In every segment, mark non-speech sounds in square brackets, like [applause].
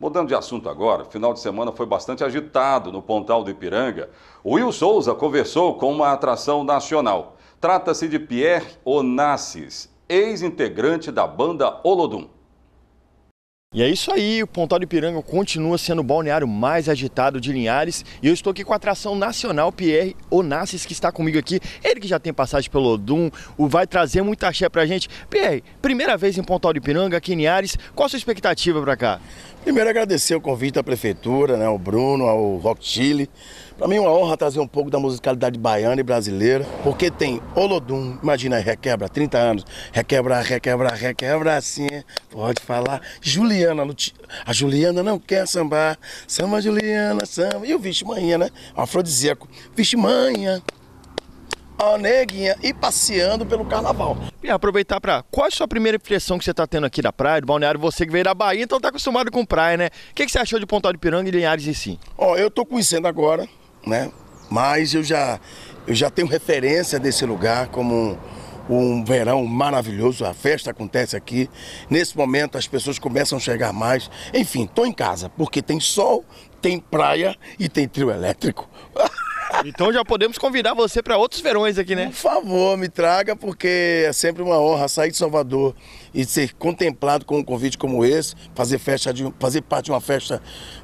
Mudando de assunto agora, final de semana foi bastante agitado no Pontal do Ipiranga. O Will Souza conversou com uma atração nacional. Trata-se de Pierre Onassis, ex-integrante da banda Olodum. E é isso aí, o Pontal de Piranga continua sendo o balneário mais agitado de Linhares e eu estou aqui com a atração nacional Pierre Onassis, que está comigo aqui, ele que já tem passagem pelo Odum, o vai trazer muita axé pra gente. Pierre, primeira vez em Pontal de Piranga, aqui em Linhares, qual a sua expectativa para cá? Primeiro agradecer o convite da prefeitura, né, ao Bruno, ao Rock Chile, para mim é uma honra trazer um pouco da musicalidade baiana e brasileira, porque tem Olodum, imagina aí, requebra, 30 anos, requebra, requebra, requebra assim, pode falar. Juliana, a Juliana não quer sambar, samba Juliana, samba. E o Vixe Manhã, né? Afrodisíaco, Vixe Manhã. Ó, neguinha, e passeando pelo carnaval. E aproveitar para Qual é a sua primeira impressão que você está tendo aqui da praia, do balneário? Você que veio da Bahia, então tá acostumado com praia, né? O que, que você achou de Pontal de Piranga e Linhares em si? Ó, eu tô conhecendo agora, né? Mas eu já, eu já tenho referência desse lugar como um verão maravilhoso, a festa acontece aqui. Nesse momento as pessoas começam a chegar mais. Enfim, estou em casa, porque tem sol, tem praia e tem trio elétrico. [laughs] Então já podemos convidar você para outros verões aqui, né? Por favor, me traga, porque é sempre uma honra sair de Salvador e ser contemplado com um convite como esse, fazer, festa de, fazer parte de uma festa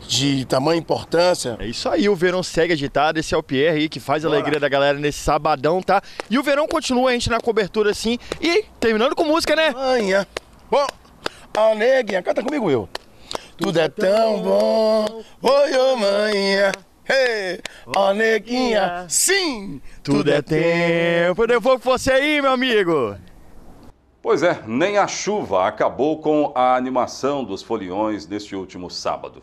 de tamanha importância. É isso aí, o verão segue agitado, esse é o Pierre aí que faz a Bora. alegria da galera nesse sabadão, tá? E o verão continua, a gente na cobertura assim, e terminando com música, né? Manha. Bom, a neguinha, canta comigo eu. Tudo, Tudo é tão bom, oi, oi. Ó, oh, neguinha, sim, tudo é tempo. Devolvo você aí, meu amigo. Pois é, nem a chuva acabou com a animação dos foliões neste último sábado.